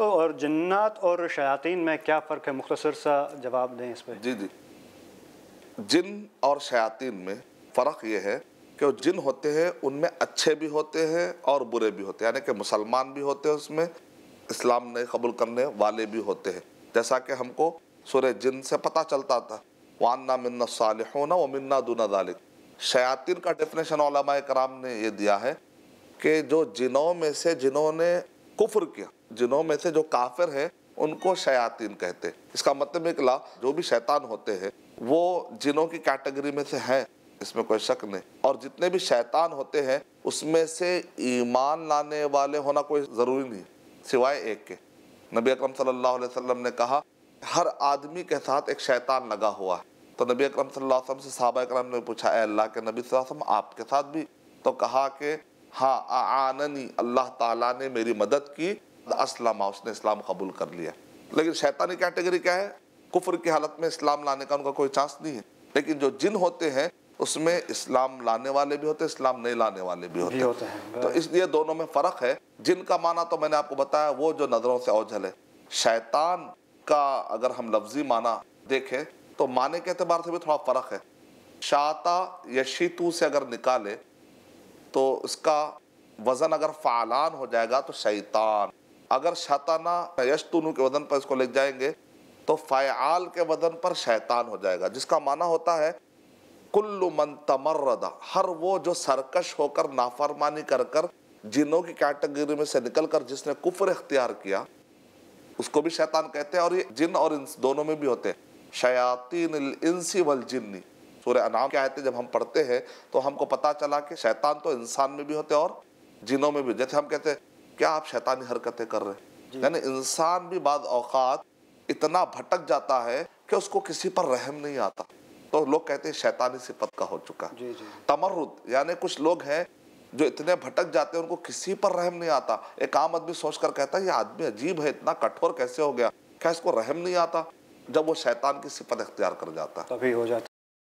फरिश्तों और जन्नत और शयातीन में क्या फ़र्क है मुख्तसर सा जवाब दें इस पर जी जी जिन और शयातीन में फ़र्क ये है कि जिन होते हैं उनमें अच्छे भी होते हैं और बुरे भी होते हैं यानी कि मुसलमान भी होते हैं उसमें इस्लाम ने कबूल करने वाले भी होते हैं जैसा कि हमको सूर्य जिन से पता चलता था वाना मन्ना सालहना व मन्ना दुना दालिक शयातिन का डेफिनेशन कराम ने यह दिया है कि जो जिनों में से जिन्होंने कुफ्र किया जिनों में से जो काफिर हैं उनको शयातीन कहते हैं इसका मतलब निकला जो भी शैतान होते हैं वो जिनों की कैटेगरी में से हैं इसमें कोई शक नहीं और जितने भी शैतान होते हैं उसमें से ईमान लाने वाले होना कोई ज़रूरी नहीं सिवाय एक के नबी अकरम सल्लल्लाहु अलैहि वसल्लम ने कहा हर आदमी के साथ एक शैतान लगा हुआ है तो नबी अकरम सल्लल्लाहु अलैहि वसल्लम से साहबा करम ने पूछा अल्लाह के नबी वसल्लम आपके साथ भी तो कहा कि हाँ आननी अल्लाह ताला ने मेरी मदद की असलामा उसने इस्लाम कबूल कर लिया लेकिन शैतानी कैटेगरी क्या है कुफर की हालत में इस्लाम लाने का उनका कोई चांस नहीं है लेकिन जो जिन होते हैं उसमें इस्लाम लाने वाले भी होते हैं इस्लाम नहीं लाने वाले भी होते, होते हैं तो इसलिए दोनों में फ़र्क है जिनका माना तो मैंने आपको बताया वो जो नज़रों से ओझल है शैतान का अगर हम लफ्जी माना देखें तो माने के अतबार से भी थोड़ा फ़र्क है शाता यशीतु से अगर निकाले तो उसका वज़न अगर फ़ालान हो जाएगा तो शैतान अगर शताना यशतुनु के वजन पर इसको लिख जाएंगे तो फ़याल के वजन पर शैतान हो जाएगा जिसका माना होता है कुल्लु मन तमर्रदा हर वो जो सरकश होकर नाफरमानी कर कर जिनों की कैटेगरी में से निकल कर जिसने कुफर इख्तियार किया उसको भी शैतान कहते हैं और ये जिन और इंस दोनों में भी होते हैं शयातीन इंसी वल जिन्नी सूर्य अनाम क्या आते जब हम पढ़ते हैं तो हमको पता चला कि शैतान तो इंसान में भी होते हैं और जिनों में भी जैसे हम कहते हैं क्या आप शैतानी हरकतें कर रहे हैं यानी इंसान भी बाद औकात इतना भटक जाता है कि उसको किसी पर रहम नहीं आता तो लोग कहते हैं शैतानी सिपत का हो चुका तमरुद यानी कुछ लोग हैं जो इतने भटक जाते हैं उनको किसी पर रहम नहीं आता एक आम आदमी सोचकर कहता है ये आदमी अजीब है इतना कठोर कैसे हो गया क्या इसको रहम नहीं आता जब वो शैतान की सिपत अख्तियार कर जाता तभी हो जाता